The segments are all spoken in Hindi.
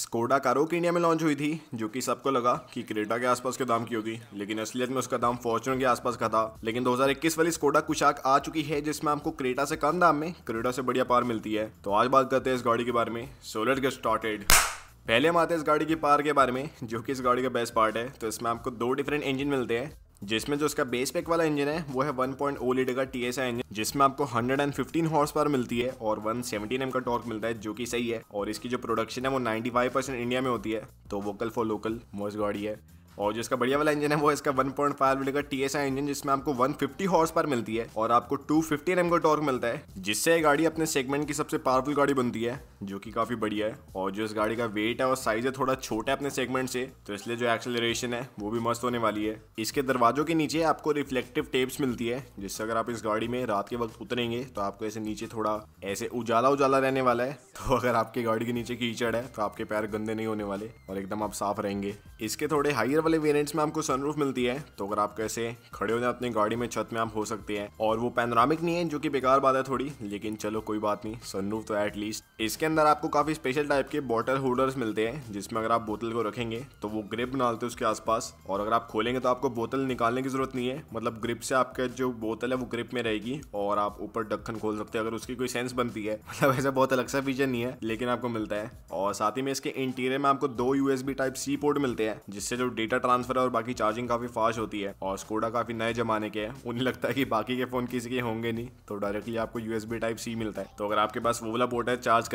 स्कोडा कारो की इंडिया में लॉन्च हुई थी जो कि सबको लगा कि क्रेटा के आसपास के दाम की होगी लेकिन असलियत में उसका दाम फॉर्चुनर के आसपास का था लेकिन 2021 वाली स्कोडा कुशाक आ चुकी है जिसमें आपको क्रेटा से कम दाम में क्रेटा से बढ़िया पार मिलती है तो आज बात करते हैं इस गाड़ी के बारे में सोलर गेट स्टार्टेड पहले हम आते हैं इस गाड़ी की पार के बारे में जो कि इस गाड़ी का बेस्ट पार्ट है तो इसमें आपको दो डिफरेंट इंजन मिलते हैं जिसमें जो इसका बेस पैक वाला इंजन है वो है 1.0 लीटर का टी इंजन जिसमें आपको 115 हॉर्स पावर मिलती है और 117 एम का टॉर्क मिलता है जो कि सही है और इसकी जो प्रोडक्शन है वो 95 परसेंट इंडिया में होती है तो वोकल फॉर लोकल मोस्ट गाड़ी है और जिसका बढ़िया वाला इंजन है वो इसका 1.5 पॉइंट लीटर का टी इंजन जिसमें आपको 150 हॉर्स पावर मिलती है और आपको 250 फिफ्टी का टॉर्क मिलता है जिससे ये गाड़ी अपने सेगमेंट की सबसे पावरफुल गाड़ी बनती है जो कि काफ़ी बढ़िया है और जो इस गाड़ी का वेट है और साइज़ है थोड़ा छोटा है अपने सेगमेंट से तो इसलिए जो एक्सेलरेशन है वो भी मस्त होने वाली है इसके दरवाजों के नीचे आपको रिफ्लेक्टिव टेप्स मिलती है जिससे अगर आप इस गाड़ी में रात के वक्त उतरेंगे तो आपको ऐसे नीचे थोड़ा ऐसे उजाला उजाला रहने वाला है तो अगर आपकी गाड़ी के नीचे कीचड़ है तो आपके पैर गंदे नहीं होने वाले और एकदम आप साफ रहेंगे इसके थोड़े हाइयर वाले वेरियंट्स में आपको सनरूफ मिलती है तो अगर आप कैसे खड़े हो जाए अपनी गाड़ी में छत में आप हो सकते हैं और वो पैनोरामिक नहीं है जो कि बेकार बात है थोड़ी लेकिन चलो कोई बात नहीं सनरूफ तो एटलीस्ट इसके અંદર આપકો કાફી સ્પેશિયલ ટાઈપ કે બોટલ હોલ્ડર્સ મિલતે હે જિસમે અગર આપ બોટલ કો રખેંગે તો વો ગ્રિપ બના લે તે اس کے આસપાસ ઓર અગર આપ ખોલેંગે તો આપકો બોટલ નિકાલને કી જરૂરત નહી હે મતલબ ગ્રિપ સે આપકે જો બોટલ હે વો ગ્રિપ મે રહેગી ઓર આપ ઉપર ઢક્કન ખોલ سکتے અગર ઉસકી કોઈ સેન્સ બનતી હે મતલબ એસા બહોત અલગ સા ફીચર નહી હે લેકિન આપકો મિલતા હે ઓર સાથી મે اسકે ઇન્ટિરિયર મે આપકો 2 USB ટાઈપ C પોર્ટ મિલતે હે જisse જો ડેટા ટ્રાન્સફર હે ઓર બાકી ચાર્જિંગ કાફી ફાસ્ટ હોતી હે ઓર સ્કોડા કાફી નયે જમાને કે હે ઉને લગતા હે કે બાકી કે ફોન કિસકે હોંગે નહી તો ડાયરેક્ટલી આપકો USB ટાઈપ C મિલતા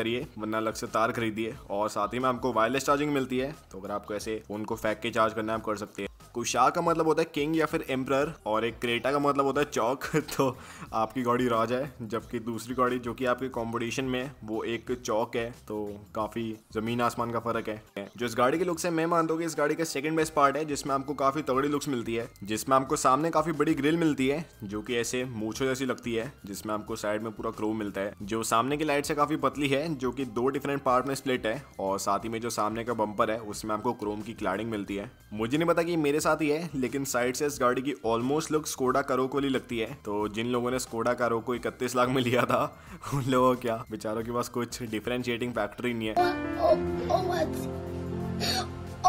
હે તો वरना अलग से तार खरीदिए और साथ ही में आपको वायरलेस चार्जिंग मिलती है तो अगर आपको ऐसे फोन को फेंक के चार्ज करना है आप कर सकते हैं कुशा का मतलब होता है किंग या फिर एम्प्रर और एक क्रेटा का मतलब होता है चौक तो आपकी गाड़ी राजा है जबकि दूसरी गाड़ी जो कि आपके कॉम्पिटिशन में है वो एक चौक है तो काफ़ी ज़मीन आसमान का फ़र्क है जो इस गाड़ी के लुक्स है मैं मानता हूँ कि इस गाड़ी का सेकंड बेस्ट पार्ट है जिसमें आपको काफ़ी तगड़ी लुक्स मिलती है जिसमें आपको सामने काफ़ी बड़ी ग्रिल मिलती है जो की ऐसे मूछो जैसी लगती है जिसमें आपको साइड में पूरा क्रोम मिलता है जो सामने की लाइट से काफ़ी पतली है जो की दो डिफरेंट पार्ट में स्प्लिट है और साथ ही में जो सामने का बंपर है उसमें आपको क्रोम की क्लाडिंग मिलती है मुझे नहीं पता कि मेरे साथ ही है लेकिन साइड से इस गाड़ी की ऑलमोस्ट लुक स्कोडा करो ही लगती है तो जिन लोगों ने स्कोडा करो को इकतीस लाख में लिया था उन लोगों क्या बेचारों के पास कुछ डिफ्रेंशिएटिंग फैक्टर ही नहीं है oh,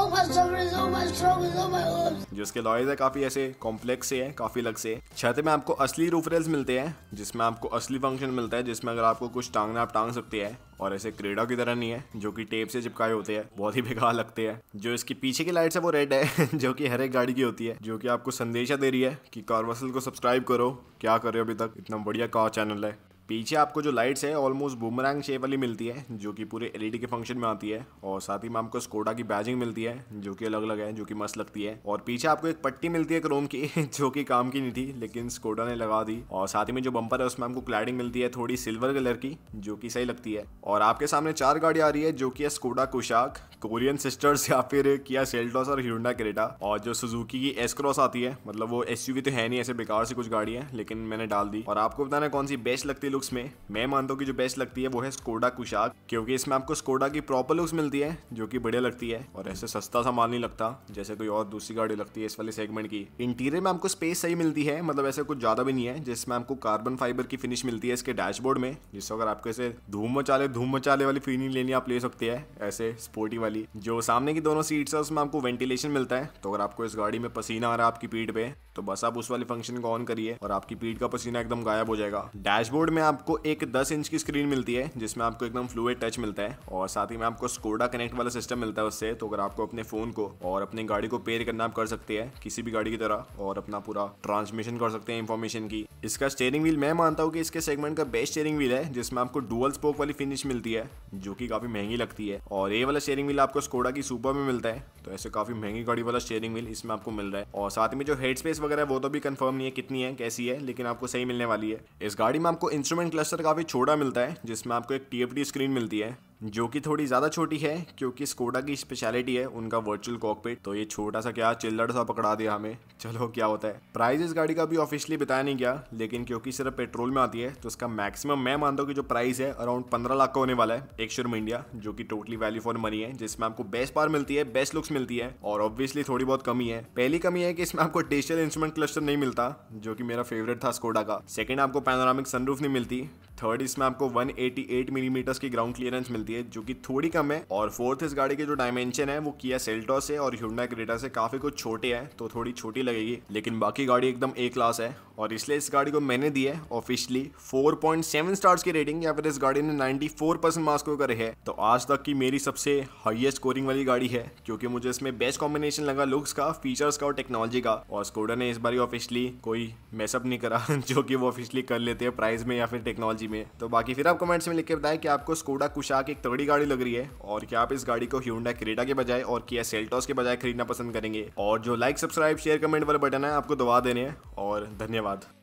oh, oh, जो इसके लॉयज है काफ़ी ऐसे कॉम्प्लेक्स से है काफ़ी अलग से छत में आपको असली रूफ रेल्स मिलते हैं जिसमें आपको असली फंक्शन मिलता है जिसमें अगर आपको कुछ टांगना आप टांग सकते हैं और ऐसे क्रेडा की तरह नहीं है जो कि टेप से चिपकाए होते हैं बहुत ही बेकार लगते हैं जो इसकी पीछे की लाइट्स है वो रेड है जो कि हर एक गाड़ी की होती है जो कि आपको संदेशा दे रही है कि वसल को सब्सक्राइब करो क्या कर रहे हो अभी तक इतना बढ़िया कार चैनल है पीछे आपको जो लाइट्स है ऑलमोस्ट बुमरैंग शेप वाली मिलती है जो कि पूरे एलईडी e के फंक्शन में आती है और साथ ही में आपको स्कोडा की बैजिंग मिलती है जो कि अलग अलग है जो कि मस्त लगती है और पीछे आपको एक पट्टी मिलती है क्रोम की जो कि काम की नहीं थी लेकिन स्कोडा ने लगा दी और साथ ही में जो बंपर है उसमें आपको क्लाइडिंग मिलती है थोड़ी सिल्वर कलर की जो की सही लगती है और आपके सामने चार गाड़ी आ रही है जो की है स्कोडा कुशाक कोरियन सिस्टर्स या फिर किया सेल्टॉस और हिरोडा क्रेटा और जो सुजुकी की एस क्रॉस आती है मतलब वो एस तो है नहीं ऐसे बेकार सी कुछ गाड़ी है लेकिन मैंने डाल दी और आपको बताना कौन सी बेस्ट लगती है लुक्स में मैं मानता हूँ कि जो बेस्ट लगती है वो है स्कोडा कुशाक क्योंकि इसमें आपको स्कोडा की प्रॉपर लुक्स मिलती है जो कि बढ़िया लगती है और ऐसे सस्ता सामान नहीं लगता जैसे कोई और दूसरी गाड़ी लगती है इस वाले सेगमेंट की इंटीरियर में आपको स्पेस सही मिलती है मतलब ऐसे कुछ ज़्यादा भी नहीं है जिसमें आपको कार्बन फाइबर की फिनिश मिलती है इसके डैशबोर्ड में जिससे अगर आपको ऐसे धूम मचाले धूम मचाले वाली फीलिंग लेनी आप ले सकते हैं ऐसे स्पोर्टी वाली जो सामने की दोनों सीट्स है उसमें आपको वेंटिलेशन मिलता है तो अगर आपको इस गाड़ी में पसीना आ रहा है आपकी पीठ पे तो बस आप उस वाले फंक्शन को ऑन करिए और आपकी पीठ का पसीना एकदम गायब हो जाएगा डैशबोर्ड में आपको एक 10 इंच की स्क्रीन मिलती है जिसमें आपको एकदम फ्लूड टच मिलता है और साथ ही में आपको स्कोडा कनेक्ट वाला सिस्टम मिलता है उससे तो अगर आपको अपने फ़ोन को और अपनी गाड़ी को पेयर करना आप कर सकते हैं किसी भी गाड़ी की तरह और अपना पूरा ट्रांसमिशन कर सकते हैं इन्फॉर्मेशन की इसका स्टेयरिंग व्हील मैं मानता हूँ कि इसके सेगमेंट का बेस्ट स्टेयरिंग व्हील है जिसमें आपको डुअल स्पोक वाली फिनिश मिलती है जो कि काफ़ी महंगी लगती है और ये वाला स्टेयरिंग व्हील आपको स्कोडा की सुपर में मिलता है तो ऐसे काफ़ी महंगी गाड़ी वाला स्टेयरिंग व्हील इसमें आपको मिल रहा है और साथ में जो हेड स्पेस वगैरह वो तो भी कंफर्म नहीं है कितनी है कैसी है लेकिन आपको सही मिलने वाली है इस गाड़ी में आपको इंस्ट्रूमेंट इंस्ट्रूमेंट क्लस्टर काफ़ी छोटा मिलता है जिसमें आपको एक टी स्क्रीन मिलती है जो कि थोड़ी ज़्यादा छोटी है क्योंकि स्कोडा की स्पेशलिटी है उनका वर्चुअल कॉकपिट तो ये छोटा सा क्या चिल्लड़ सा पकड़ा दिया हमें चलो क्या होता है प्राइस इस गाड़ी का भी ऑफिशियली बताया नहीं गया लेकिन क्योंकि सिर्फ पेट्रोल में आती है तो इसका मैक्सिमम मैं मानता हूँ कि जो प्राइस है अराउंड पंद्रह लाख का होने वाला है एक शोरूम इंडिया जो की टोटली वैल्यू फॉर मनी है जिसमें आपको बेस्ट पार मिलती है बेस्ट लुक्स मिलती है और ऑब्वियसली थोड़ी बहुत कमी है पहली कमी है कि इसमें आपको डिजिटल इंस्ट्रूमेंट क्लस्टर नहीं मिलता जो कि मेरा फेवरेट था स्कोडा का सेकंड आपको पैनोरामिक सनरूफ नहीं मिलती थर्ड इसमें आपको वन एटी एट मिलीमीटर्स की ग्राउंड क्लियरेंस मिलती मिलती है जो कि थोड़ी कम है और फोर्थ इस गाड़ी के जो डायमेंशन है वो किया सेल्टो से और ह्यूडा क्रेटा से काफी कुछ छोटे है तो थोड़ी छोटी लगेगी लेकिन बाकी गाड़ी एकदम ए क्लास है और इसलिए इस गाड़ी को मैंने दी है ऑफिशियली 4.7 स्टार्स की रेटिंग या फिर इस गाड़ी ने 94 परसेंट मार्क्स को करे है तो आज तक की मेरी सबसे हाईएस्ट स्कोरिंग वाली गाड़ी है क्योंकि मुझे इसमें बेस्ट कॉम्बिनेशन लगा लुक्स का फीचर्स का और टेक्नोलॉजी का और स्कोडा ने इस बार ऑफिशियली कोई मैसअप नहीं करा जो कि वो ऑफिशियली कर लेते हैं प्राइस में या फिर टेक्नोलॉजी में तो बाकी फिर आप कमेंट्स में लिख के बताएं कि आपको स्कोडा कुशाक एक तगड़ी गाड़ी लग रही है और क्या आप इस गाड़ी को ह्यूडा क्रेटा के बजाय और किया सेल्टॉस के बजाय खरीदना पसंद करेंगे और जो लाइक सब्सक्राइब शेयर कमेंट वाले बटन है आपको दबा देने हैं और धन्यवाद lad.